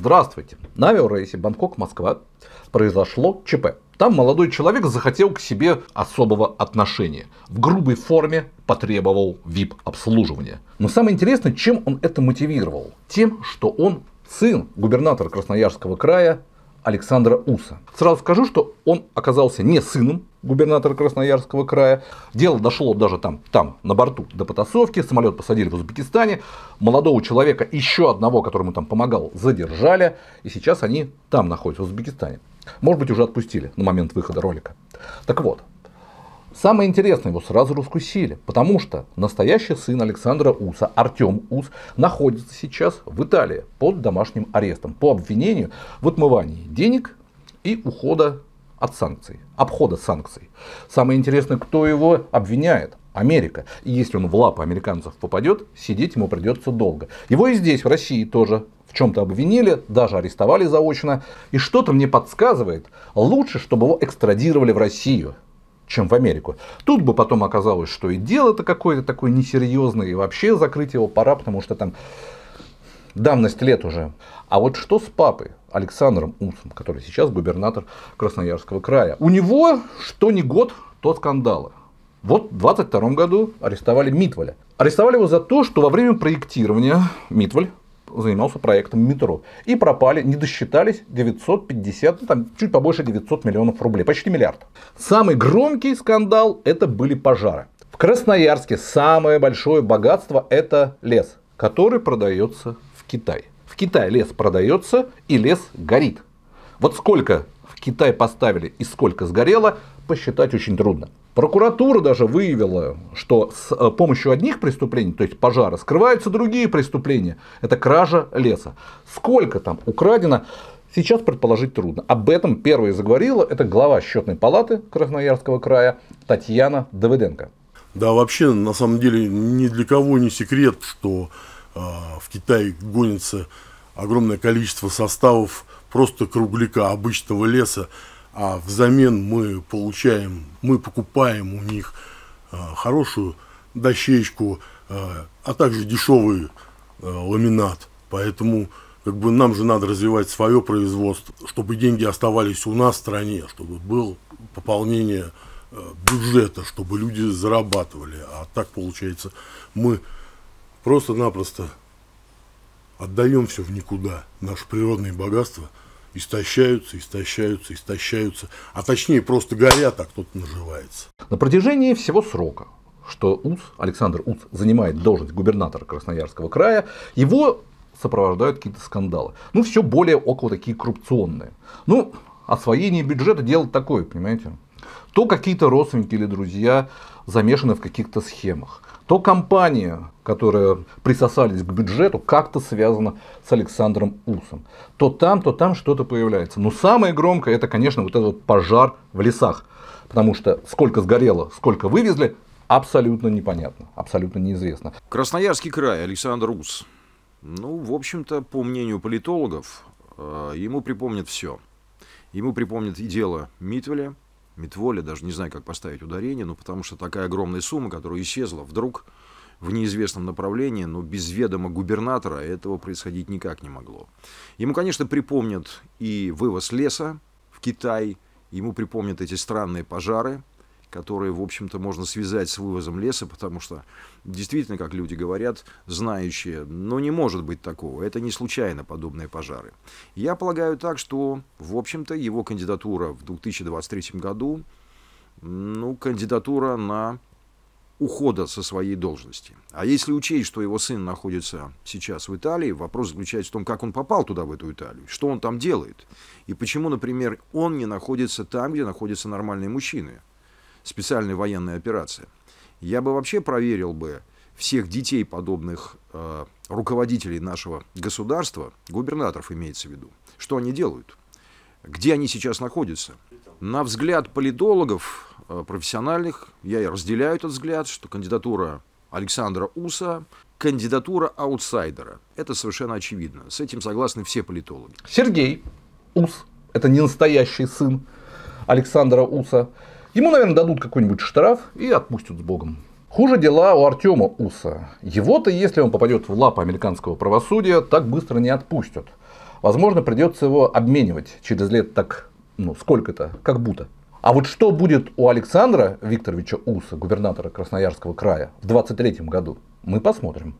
Здравствуйте. На авиарейсе Бангкок-Москва произошло ЧП. Там молодой человек захотел к себе особого отношения. В грубой форме потребовал VIP-обслуживания. Но самое интересное, чем он это мотивировал? Тем, что он сын губернатора Красноярского края Александра Уса. Сразу скажу, что он оказался не сыном губернатора Красноярского края. Дело дошло даже там, там, на борту до потасовки, самолет посадили в Узбекистане, молодого человека, еще одного, которому там помогал, задержали, и сейчас они там находятся, в Узбекистане. Может быть, уже отпустили на момент выхода ролика. Так вот, Самое интересное, его сразу раскусили, потому что настоящий сын Александра Уса, Артем Ус, находится сейчас в Италии под домашним арестом по обвинению в отмывании денег и ухода от санкций, обхода санкций. Самое интересное, кто его обвиняет. Америка. И если он в лапы американцев попадет, сидеть ему придется долго. Его и здесь, в России, тоже в чем-то обвинили, даже арестовали заочно. И что-то мне подсказывает, лучше, чтобы его экстрадировали в Россию чем в Америку. Тут бы потом оказалось, что и дело-то какое-то такое несерьезное, и вообще закрыть его пора, потому что там давность лет уже. А вот что с папой Александром Усом, который сейчас губернатор Красноярского края? У него что не год, то скандалы. Вот в 22 году арестовали Митволя. Арестовали его за то, что во время проектирования Митваль занимался проектом метро. И пропали, не досчитались 950, ну, там чуть побольше 900 миллионов рублей, почти миллиард. Самый громкий скандал это были пожары. В Красноярске самое большое богатство это лес, который продается в Китай. В Китае лес продается и лес горит. Вот сколько в Китай поставили и сколько сгорело, посчитать очень трудно. Прокуратура даже выявила, что с э, помощью одних преступлений, то есть пожара, скрываются другие преступления. Это кража леса. Сколько там украдено, сейчас предположить трудно. Об этом первой заговорила это глава счетной палаты Красноярского края Татьяна Давыденко. Да, вообще, на самом деле, ни для кого не секрет, что э, в Китае гонится огромное количество составов просто кругляка обычного леса, а взамен мы получаем, мы покупаем у них э, хорошую дощечку, э, а также дешевый э, ламинат. Поэтому как бы нам же надо развивать свое производство, чтобы деньги оставались у нас в стране, чтобы было пополнение бюджета, чтобы люди зарабатывали. А так получается, мы просто-напросто отдаем все в никуда, наши природные богатства – истощаются, истощаются, истощаются, а точнее просто горят, а кто-то наживается. На протяжении всего срока, что УЦ, Александр УЦ занимает должность губернатора Красноярского края, его сопровождают какие-то скандалы. Ну, все более около такие коррупционные. Ну, освоение бюджета дело такое, понимаете? то какие-то родственники или друзья замешаны в каких-то схемах, то компания, которая присосались к бюджету, как-то связана с Александром Усом. То там, то там что-то появляется. Но самое громкое это, конечно, вот этот пожар в лесах. Потому что сколько сгорело, сколько вывезли, абсолютно непонятно, абсолютно неизвестно. Красноярский край, Александр Ус. Ну, в общем-то, по мнению политологов, э, ему припомнят все. Ему припомнят и дело Митвеля, Митволя, даже не знаю, как поставить ударение, но ну, потому что такая огромная сумма, которая исчезла вдруг в неизвестном направлении, но без ведома губернатора этого происходить никак не могло. Ему, конечно, припомнят и вывоз леса в Китай, ему припомнят эти странные пожары – которые, в общем-то, можно связать с вывозом леса, потому что действительно, как люди говорят, знающие, но не может быть такого. Это не случайно подобные пожары. Я полагаю так, что, в общем-то, его кандидатура в 2023 году, ну, кандидатура на ухода со своей должности. А если учесть, что его сын находится сейчас в Италии, вопрос заключается в том, как он попал туда, в эту Италию, что он там делает, и почему, например, он не находится там, где находятся нормальные мужчины – специальной военной операции. Я бы вообще проверил бы всех детей подобных э, руководителей нашего государства, губернаторов имеется в виду, что они делают, где они сейчас находятся. На взгляд политологов, э, профессиональных, я и разделяю этот взгляд, что кандидатура Александра Уса кандидатура аутсайдера. Это совершенно очевидно. С этим согласны все политологи. Сергей Ус, это не настоящий сын Александра Уса, Ему, наверное, дадут какой-нибудь штраф и отпустят с Богом. Хуже дела у Артема Уса. Его-то, если он попадет в лапы американского правосудия, так быстро не отпустят. Возможно, придется его обменивать через лет так, ну, сколько-то, как будто. А вот что будет у Александра Викторовича Уса, губернатора Красноярского края, в 23 году, мы посмотрим.